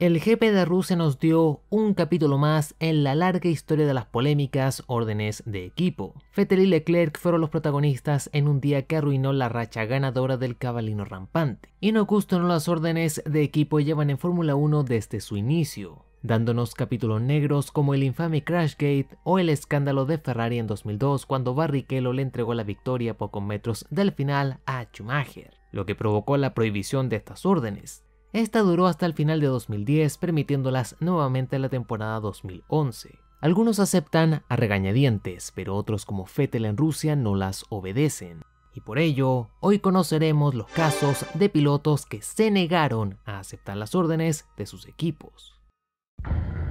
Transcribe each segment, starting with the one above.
El GP de Rusia nos dio un capítulo más en la larga historia de las polémicas órdenes de equipo. Vettel y Leclerc fueron los protagonistas en un día que arruinó la racha ganadora del cabalino rampante. Y no no las órdenes de equipo llevan en Fórmula 1 desde su inicio, dándonos capítulos negros como el infame Crashgate o el escándalo de Ferrari en 2002 cuando Barrichello le entregó la victoria a pocos metros del final a Schumacher, lo que provocó la prohibición de estas órdenes. Esta duró hasta el final de 2010, permitiéndolas nuevamente la temporada 2011. Algunos aceptan a regañadientes, pero otros como Fettel en Rusia no las obedecen. Y por ello, hoy conoceremos los casos de pilotos que se negaron a aceptar las órdenes de sus equipos.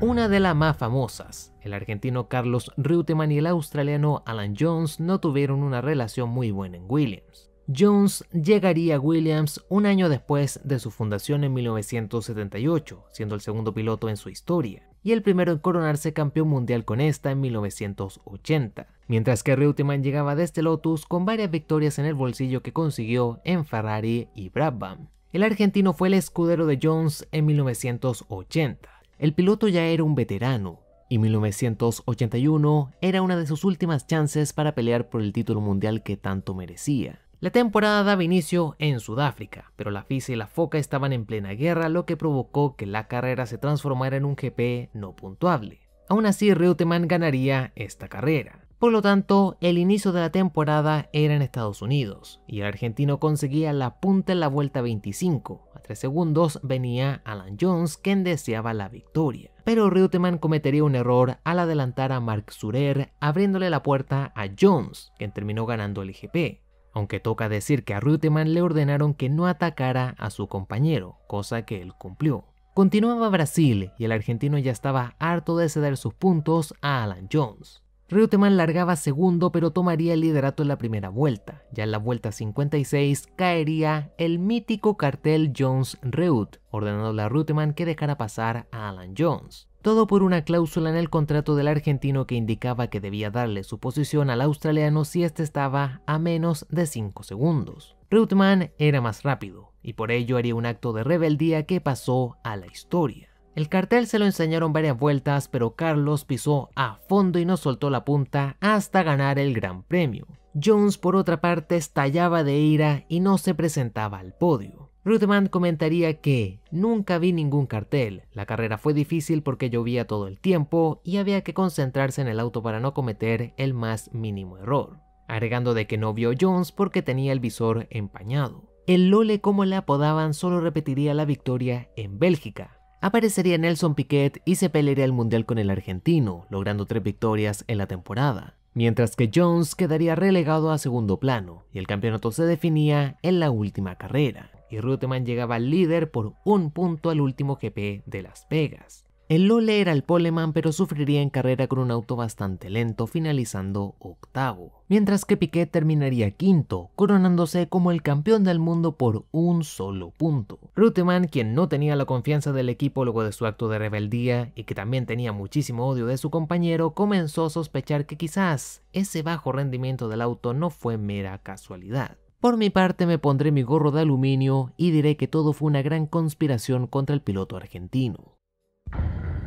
Una de las más famosas, el argentino Carlos Reutemann y el australiano Alan Jones no tuvieron una relación muy buena en Williams. Jones llegaría a Williams un año después de su fundación en 1978, siendo el segundo piloto en su historia, y el primero en coronarse campeón mundial con esta en 1980, mientras que Reutemann llegaba desde Lotus con varias victorias en el bolsillo que consiguió en Ferrari y Brabham. El argentino fue el escudero de Jones en 1980. El piloto ya era un veterano, y 1981 era una de sus últimas chances para pelear por el título mundial que tanto merecía. La temporada daba inicio en Sudáfrica, pero la FISA y la FOCA estaban en plena guerra, lo que provocó que la carrera se transformara en un GP no puntuable. Aún así, Reutemann ganaría esta carrera. Por lo tanto, el inicio de la temporada era en Estados Unidos, y el argentino conseguía la punta en la vuelta 25. A 3 segundos venía Alan Jones, quien deseaba la victoria. Pero Reutemann cometería un error al adelantar a Mark Surer, abriéndole la puerta a Jones, quien terminó ganando el GP aunque toca decir que a Ruteman le ordenaron que no atacara a su compañero, cosa que él cumplió. Continuaba Brasil y el argentino ya estaba harto de ceder sus puntos a Alan Jones. Reutemann largaba segundo pero tomaría el liderato en la primera vuelta. Ya en la vuelta 56 caería el mítico cartel Jones-Reut, ordenándole a Ruteman que dejara pasar a Alan Jones todo por una cláusula en el contrato del argentino que indicaba que debía darle su posición al australiano si éste estaba a menos de 5 segundos. Reutemann era más rápido, y por ello haría un acto de rebeldía que pasó a la historia. El cartel se lo enseñaron varias vueltas, pero Carlos pisó a fondo y no soltó la punta hasta ganar el Gran Premio. Jones, por otra parte, estallaba de ira y no se presentaba al podio. Rudman comentaría que nunca vi ningún cartel, la carrera fue difícil porque llovía todo el tiempo y había que concentrarse en el auto para no cometer el más mínimo error, agregando de que no vio Jones porque tenía el visor empañado. El Lole como le apodaban solo repetiría la victoria en Bélgica. Aparecería Nelson Piquet y se pelearía el Mundial con el argentino, logrando tres victorias en la temporada, mientras que Jones quedaría relegado a segundo plano y el campeonato se definía en la última carrera y Ruteman llegaba líder por un punto al último GP de Las Vegas. El Lole era el poleman pero sufriría en carrera con un auto bastante lento finalizando octavo, mientras que Piquet terminaría quinto, coronándose como el campeón del mundo por un solo punto. Ruteman, quien no tenía la confianza del equipo luego de su acto de rebeldía y que también tenía muchísimo odio de su compañero, comenzó a sospechar que quizás ese bajo rendimiento del auto no fue mera casualidad. Por mi parte me pondré mi gorro de aluminio y diré que todo fue una gran conspiración contra el piloto argentino.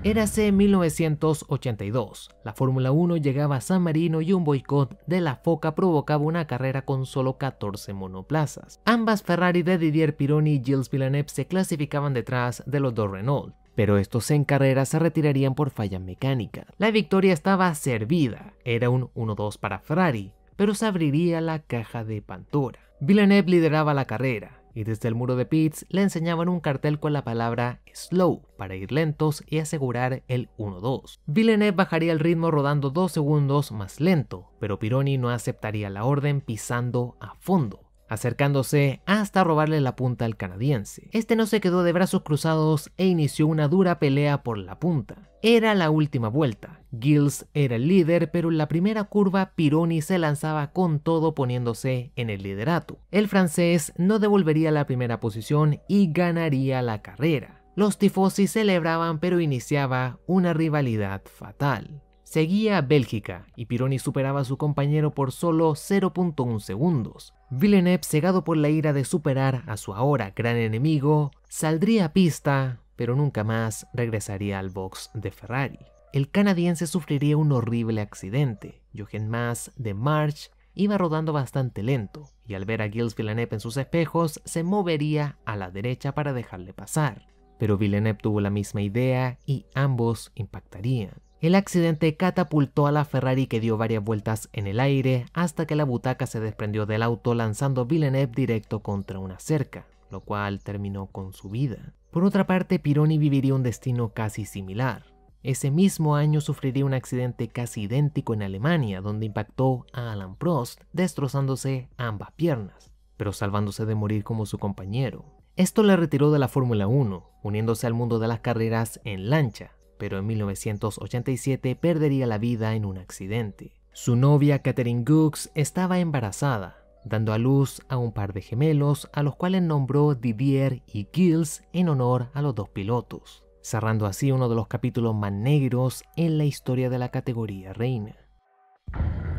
Érase 1982. La Fórmula 1 llegaba a San Marino y un boicot de la Foca provocaba una carrera con solo 14 monoplazas. Ambas Ferrari de Didier Pironi y Gilles Villeneuve se clasificaban detrás de los dos Renault, pero estos en carrera se retirarían por falla mecánica. La victoria estaba servida, era un 1-2 para Ferrari, pero se abriría la caja de Pantura. Villeneuve lideraba la carrera, y desde el muro de pits le enseñaban un cartel con la palabra slow para ir lentos y asegurar el 1-2. Villeneuve bajaría el ritmo rodando dos segundos más lento, pero Pironi no aceptaría la orden pisando a fondo acercándose hasta robarle la punta al canadiense. Este no se quedó de brazos cruzados e inició una dura pelea por la punta. Era la última vuelta. Gills era el líder, pero en la primera curva Pironi se lanzaba con todo poniéndose en el liderato. El francés no devolvería la primera posición y ganaría la carrera. Los tifosi celebraban, pero iniciaba una rivalidad fatal. Seguía Bélgica y Pironi superaba a su compañero por solo 0.1 segundos. Villeneuve, cegado por la ira de superar a su ahora gran enemigo, saldría a pista, pero nunca más regresaría al box de Ferrari. El canadiense sufriría un horrible accidente. Jochen Mass de March iba rodando bastante lento, y al ver a Gilles Villeneuve en sus espejos, se movería a la derecha para dejarle pasar. Pero Villeneuve tuvo la misma idea y ambos impactarían. El accidente catapultó a la Ferrari que dio varias vueltas en el aire hasta que la butaca se desprendió del auto lanzando Villeneuve directo contra una cerca, lo cual terminó con su vida. Por otra parte, Pironi viviría un destino casi similar. Ese mismo año sufriría un accidente casi idéntico en Alemania, donde impactó a Alan Prost, destrozándose ambas piernas, pero salvándose de morir como su compañero. Esto le retiró de la Fórmula 1, uniéndose al mundo de las carreras en lancha, pero en 1987 perdería la vida en un accidente. Su novia Catherine Gooks estaba embarazada, dando a luz a un par de gemelos a los cuales nombró Didier y Gilles en honor a los dos pilotos, cerrando así uno de los capítulos más negros en la historia de la categoría reina.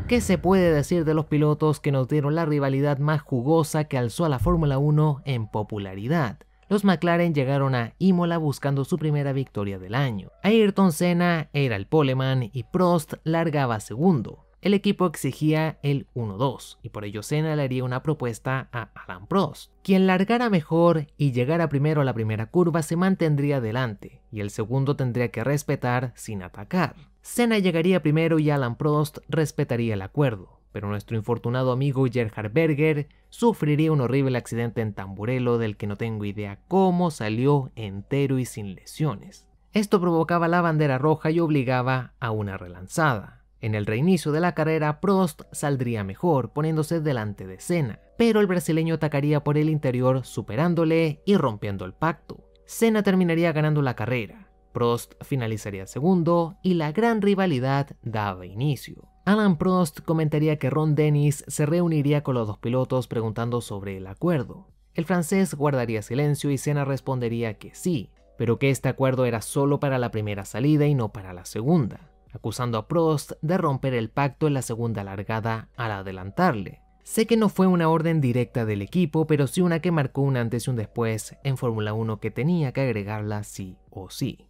¿Qué se puede decir de los pilotos que nos dieron la rivalidad más jugosa que alzó a la Fórmula 1 en popularidad? los McLaren llegaron a Imola buscando su primera victoria del año. Ayrton Senna era el poleman y Prost largaba segundo. El equipo exigía el 1-2 y por ello Senna le haría una propuesta a Alan Prost. Quien largara mejor y llegara primero a la primera curva se mantendría delante y el segundo tendría que respetar sin atacar. Senna llegaría primero y Alan Prost respetaría el acuerdo pero nuestro infortunado amigo Gerhard Berger sufriría un horrible accidente en Tamburelo del que no tengo idea cómo salió entero y sin lesiones. Esto provocaba la bandera roja y obligaba a una relanzada. En el reinicio de la carrera, Prost saldría mejor, poniéndose delante de Senna, pero el brasileño atacaría por el interior superándole y rompiendo el pacto. Senna terminaría ganando la carrera, Prost finalizaría segundo y la gran rivalidad daba inicio. Alan Prost comentaría que Ron Dennis se reuniría con los dos pilotos preguntando sobre el acuerdo. El francés guardaría silencio y Senna respondería que sí, pero que este acuerdo era solo para la primera salida y no para la segunda, acusando a Prost de romper el pacto en la segunda largada al adelantarle. Sé que no fue una orden directa del equipo, pero sí una que marcó un antes y un después en Fórmula 1 que tenía que agregarla sí o sí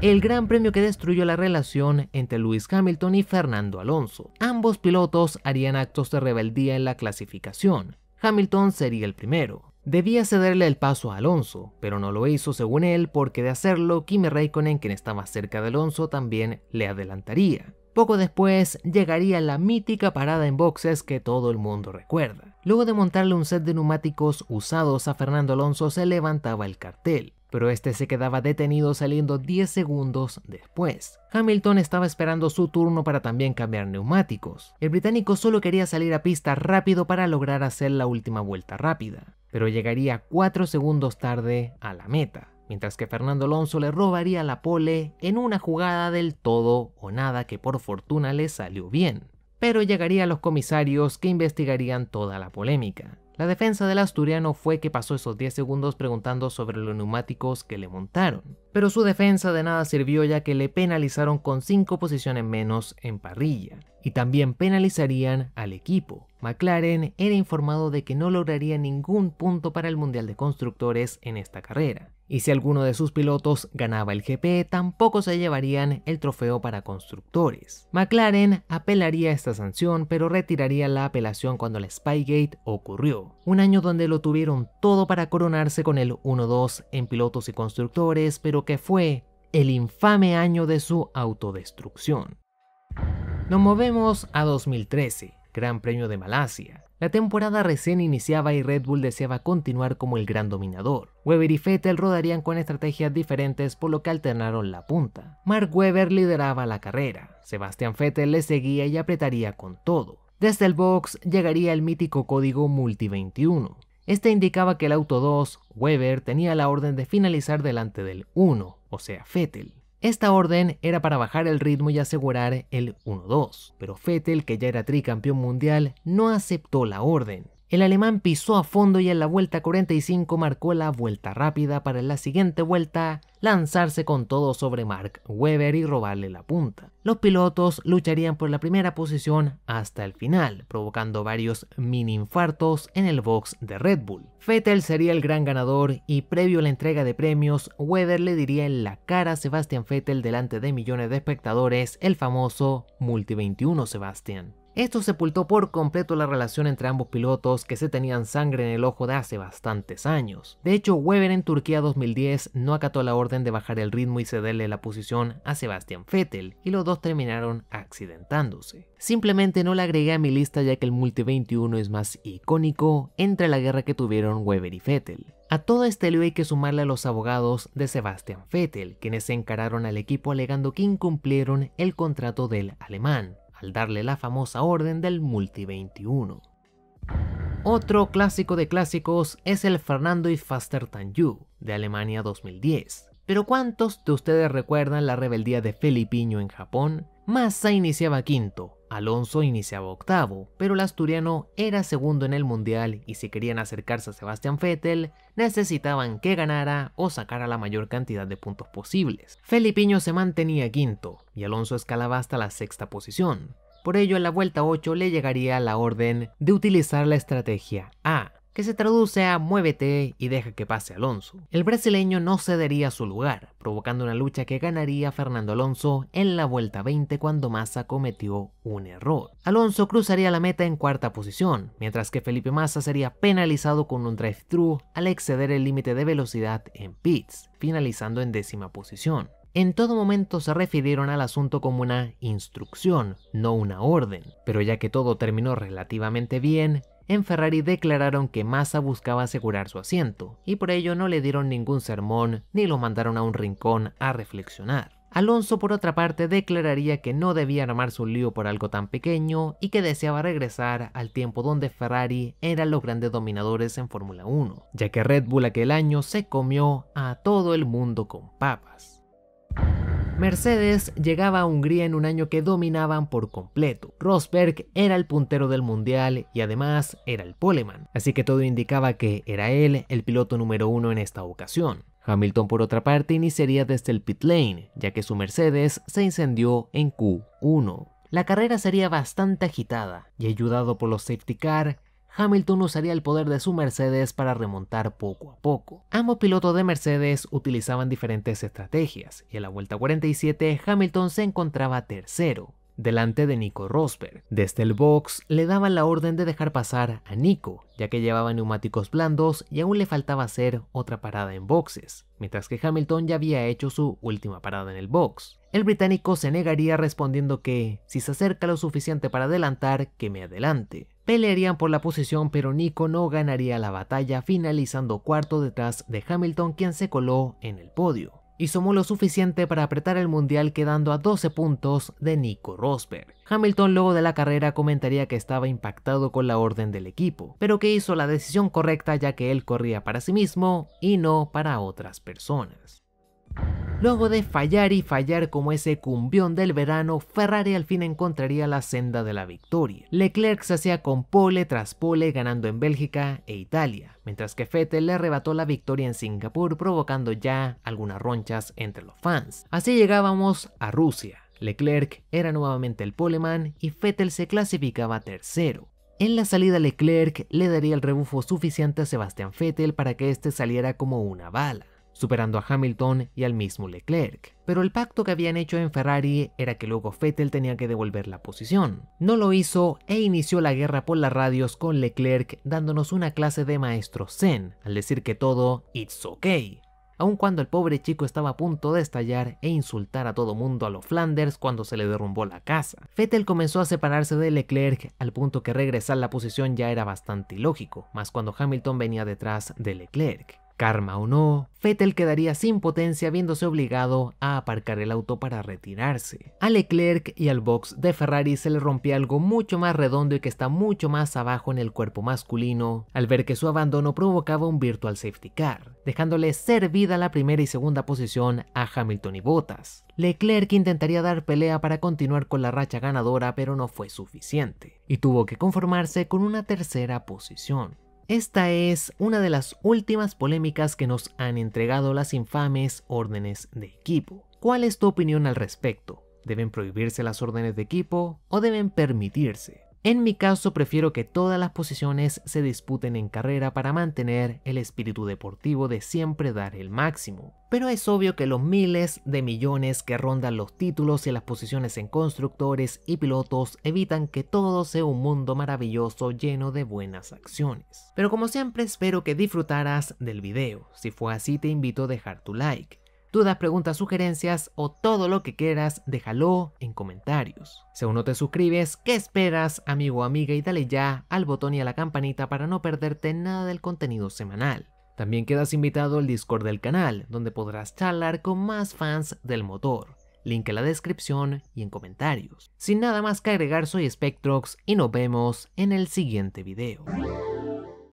el gran premio que destruyó la relación entre Lewis Hamilton y Fernando Alonso. Ambos pilotos harían actos de rebeldía en la clasificación. Hamilton sería el primero. Debía cederle el paso a Alonso, pero no lo hizo según él porque de hacerlo Kimi Raikkonen, quien estaba cerca de Alonso, también le adelantaría. Poco después llegaría la mítica parada en boxes que todo el mundo recuerda. Luego de montarle un set de neumáticos usados a Fernando Alonso se levantaba el cartel pero este se quedaba detenido saliendo 10 segundos después. Hamilton estaba esperando su turno para también cambiar neumáticos. El británico solo quería salir a pista rápido para lograr hacer la última vuelta rápida, pero llegaría 4 segundos tarde a la meta, mientras que Fernando Alonso le robaría la pole en una jugada del todo o nada que por fortuna le salió bien. Pero llegaría a los comisarios que investigarían toda la polémica. La defensa del asturiano fue que pasó esos 10 segundos preguntando sobre los neumáticos que le montaron, pero su defensa de nada sirvió ya que le penalizaron con 5 posiciones menos en parrilla y también penalizarían al equipo. McLaren era informado de que no lograría ningún punto para el Mundial de Constructores en esta carrera, y si alguno de sus pilotos ganaba el GP tampoco se llevarían el trofeo para constructores. McLaren apelaría a esta sanción pero retiraría la apelación cuando la Spygate ocurrió, un año donde lo tuvieron todo para coronarse con el 1-2 en pilotos y constructores pero que fue el infame año de su autodestrucción. Nos movemos a 2013, Gran Premio de Malasia. La temporada recién iniciaba y Red Bull deseaba continuar como el gran dominador. Weber y Fettel rodarían con estrategias diferentes por lo que alternaron la punta. Mark Weber lideraba la carrera, Sebastian Fettel le seguía y apretaría con todo. Desde el box llegaría el mítico código Multi 21. Este indicaba que el auto 2, Weber, tenía la orden de finalizar delante del 1, o sea Fettel. Esta orden era para bajar el ritmo y asegurar el 1-2, pero Fettel, que ya era tricampeón mundial, no aceptó la orden. El alemán pisó a fondo y en la vuelta 45 marcó la vuelta rápida para en la siguiente vuelta lanzarse con todo sobre Mark Webber y robarle la punta. Los pilotos lucharían por la primera posición hasta el final, provocando varios mini infartos en el box de Red Bull. Vettel sería el gran ganador y previo a la entrega de premios, Weber le diría en la cara a Sebastian Vettel delante de millones de espectadores el famoso Multi 21 Sebastian. Esto sepultó por completo la relación entre ambos pilotos que se tenían sangre en el ojo de hace bastantes años. De hecho, Weber en Turquía 2010 no acató la orden de bajar el ritmo y cederle la posición a Sebastian Vettel, y los dos terminaron accidentándose. Simplemente no la agregué a mi lista ya que el Multi 21 es más icónico entre la guerra que tuvieron Weber y Vettel. A todo este lío hay que sumarle a los abogados de Sebastian Vettel, quienes se encararon al equipo alegando que incumplieron el contrato del alemán al darle la famosa orden del Multi 21. Otro clásico de clásicos es el Fernando y Faster Than You de Alemania 2010. Pero ¿cuántos de ustedes recuerdan la rebeldía de Felipiño en Japón Massa iniciaba quinto, Alonso iniciaba octavo, pero el asturiano era segundo en el mundial y si querían acercarse a Sebastian Vettel, necesitaban que ganara o sacara la mayor cantidad de puntos posibles. Felipiño se mantenía quinto y Alonso escalaba hasta la sexta posición. Por ello, en la vuelta 8 le llegaría la orden de utilizar la estrategia A, que se traduce a muévete y deja que pase Alonso. El brasileño no cedería su lugar, provocando una lucha que ganaría Fernando Alonso en la vuelta 20 cuando Massa cometió un error. Alonso cruzaría la meta en cuarta posición, mientras que Felipe Massa sería penalizado con un drive-thru al exceder el límite de velocidad en pits, finalizando en décima posición. En todo momento se refirieron al asunto como una instrucción, no una orden, pero ya que todo terminó relativamente bien, en Ferrari declararon que Massa buscaba asegurar su asiento, y por ello no le dieron ningún sermón ni lo mandaron a un rincón a reflexionar. Alonso, por otra parte, declararía que no debía armar su lío por algo tan pequeño y que deseaba regresar al tiempo donde Ferrari eran los grandes dominadores en Fórmula 1, ya que Red Bull aquel año se comió a todo el mundo con papas. Mercedes llegaba a Hungría en un año que dominaban por completo. Rosberg era el puntero del mundial y además era el poleman, así que todo indicaba que era él el piloto número uno en esta ocasión. Hamilton por otra parte iniciaría desde el pit lane, ya que su Mercedes se incendió en Q1. La carrera sería bastante agitada y ayudado por los safety car, Hamilton usaría el poder de su Mercedes para remontar poco a poco. Ambos pilotos de Mercedes utilizaban diferentes estrategias y en la vuelta 47 Hamilton se encontraba tercero, delante de Nico Rosberg. Desde el box le daban la orden de dejar pasar a Nico, ya que llevaba neumáticos blandos y aún le faltaba hacer otra parada en boxes, mientras que Hamilton ya había hecho su última parada en el box. El británico se negaría respondiendo que, si se acerca lo suficiente para adelantar, que me adelante pelearían por la posición, pero Nico no ganaría la batalla, finalizando cuarto detrás de Hamilton, quien se coló en el podio. Y sumó lo suficiente para apretar el mundial quedando a 12 puntos de Nico Rosberg. Hamilton luego de la carrera comentaría que estaba impactado con la orden del equipo, pero que hizo la decisión correcta ya que él corría para sí mismo y no para otras personas. Luego de fallar y fallar como ese cumbión del verano, Ferrari al fin encontraría la senda de la victoria. Leclerc se hacía con pole tras pole ganando en Bélgica e Italia, mientras que Fettel le arrebató la victoria en Singapur provocando ya algunas ronchas entre los fans. Así llegábamos a Rusia. Leclerc era nuevamente el poleman y Fettel se clasificaba tercero. En la salida Leclerc le daría el rebufo suficiente a Sebastián Vettel para que este saliera como una bala superando a Hamilton y al mismo Leclerc. Pero el pacto que habían hecho en Ferrari era que luego Fettel tenía que devolver la posición. No lo hizo e inició la guerra por las radios con Leclerc dándonos una clase de maestro zen, al decir que todo, it's okay aun cuando el pobre chico estaba a punto de estallar e insultar a todo mundo a los Flanders cuando se le derrumbó la casa. Vettel comenzó a separarse de Leclerc al punto que regresar la posición ya era bastante ilógico, más cuando Hamilton venía detrás de Leclerc. Karma o no, Vettel quedaría sin potencia viéndose obligado a aparcar el auto para retirarse. A Leclerc y al box de Ferrari se le rompía algo mucho más redondo y que está mucho más abajo en el cuerpo masculino, al ver que su abandono provocaba un virtual safety car, dejándole servida la primera y segunda posición a Hamilton y Bottas. Leclerc intentaría dar pelea para continuar con la racha ganadora, pero no fue suficiente, y tuvo que conformarse con una tercera posición. Esta es una de las últimas polémicas que nos han entregado las infames órdenes de equipo. ¿Cuál es tu opinión al respecto? ¿Deben prohibirse las órdenes de equipo o deben permitirse? En mi caso prefiero que todas las posiciones se disputen en carrera para mantener el espíritu deportivo de siempre dar el máximo. Pero es obvio que los miles de millones que rondan los títulos y las posiciones en constructores y pilotos evitan que todo sea un mundo maravilloso lleno de buenas acciones. Pero como siempre espero que disfrutaras del video, si fue así te invito a dejar tu like Dudas, preguntas, sugerencias o todo lo que quieras, déjalo en comentarios. Si aún no te suscribes, ¿qué esperas, amigo o amiga? Y dale ya al botón y a la campanita para no perderte nada del contenido semanal. También quedas invitado al Discord del canal, donde podrás charlar con más fans del motor. Link en la descripción y en comentarios. Sin nada más que agregar, soy Spectrox y nos vemos en el siguiente video.